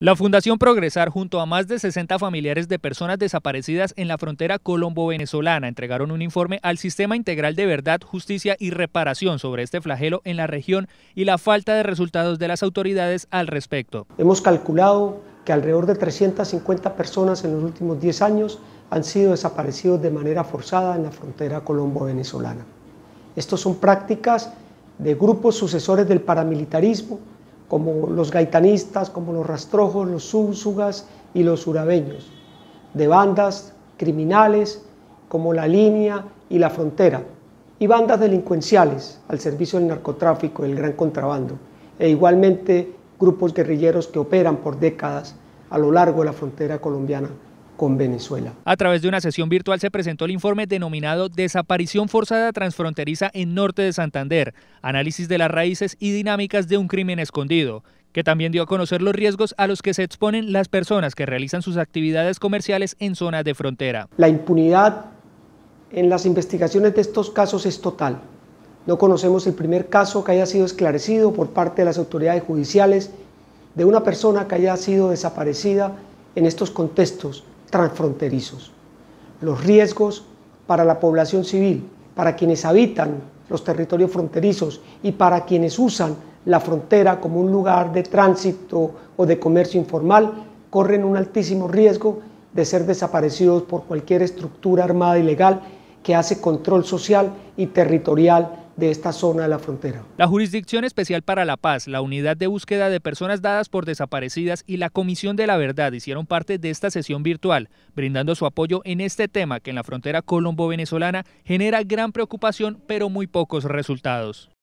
La Fundación Progresar junto a más de 60 familiares de personas desaparecidas en la frontera colombo-venezolana entregaron un informe al Sistema Integral de Verdad, Justicia y Reparación sobre este flagelo en la región y la falta de resultados de las autoridades al respecto. Hemos calculado que alrededor de 350 personas en los últimos 10 años han sido desaparecidos de manera forzada en la frontera colombo-venezolana. Estos son prácticas de grupos sucesores del paramilitarismo como los gaitanistas, como los rastrojos, los zúzugas y los urabeños, de bandas criminales como La Línea y La Frontera, y bandas delincuenciales al servicio del narcotráfico y el gran contrabando, e igualmente grupos guerrilleros que operan por décadas a lo largo de la frontera colombiana Venezuela. A través de una sesión virtual se presentó el informe denominado Desaparición forzada transfronteriza en norte de Santander, análisis de las raíces y dinámicas de un crimen escondido que también dio a conocer los riesgos a los que se exponen las personas que realizan sus actividades comerciales en zonas de frontera. La impunidad en las investigaciones de estos casos es total. No conocemos el primer caso que haya sido esclarecido por parte de las autoridades judiciales de una persona que haya sido desaparecida en estos contextos transfronterizos, los riesgos para la población civil, para quienes habitan los territorios fronterizos y para quienes usan la frontera como un lugar de tránsito o de comercio informal, corren un altísimo riesgo de ser desaparecidos por cualquier estructura armada ilegal que hace control social y territorial de esta zona de la frontera. La Jurisdicción Especial para la Paz, la Unidad de Búsqueda de Personas Dadas por Desaparecidas y la Comisión de la Verdad hicieron parte de esta sesión virtual, brindando su apoyo en este tema que en la frontera colombo-venezolana genera gran preocupación pero muy pocos resultados.